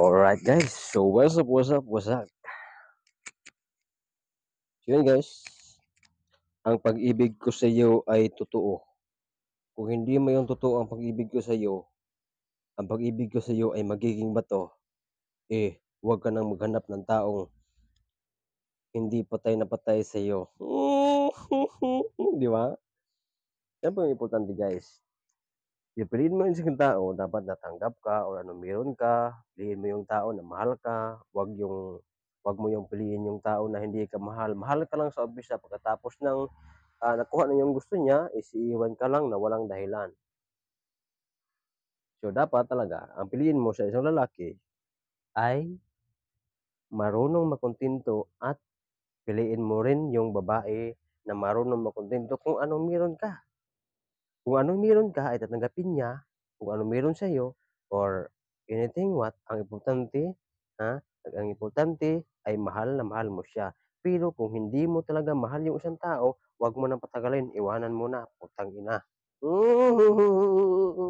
All right, guys, so what's up, what's up, what's up? So yun guys, ang pag-ibig ko sa iyo ay totoo. Kung hindi mo yung totoo ang pag-ibig ko sa iyo, ang pag-ibig ko sa iyo ay magiging bato, eh, huwag ka nang maghanap ng taong hindi patay na patay sa iyo. Di ba? Yan po yung importante guys. Pipiliin mo yung isang tao, dapat natanggap ka o ano, meron ka, piliin mo yung tao na mahal ka, wag yung wag mo yung piliin yung tao na hindi ka mahal. Mahal ka lang sa umpisa pagkatapos ng uh, nakuha na yung gusto niya, isiiwan ka lang na walang dahilan. So dapat talaga, ang piliin mo sa isang lalaki ay marunong makontento at piliin mo rin yung babae na marunong makontento kung anong meron ka. Kung ano meron ka, ay tatanggapin niya. Kung ano meron sa iyo, or anything what, ang importante, ha? Ang importante ay mahal na mahal mo siya. Pero kung hindi mo talaga mahal yung isang tao, wag mo nang patagalin, iwanan mo na, putang ina. mm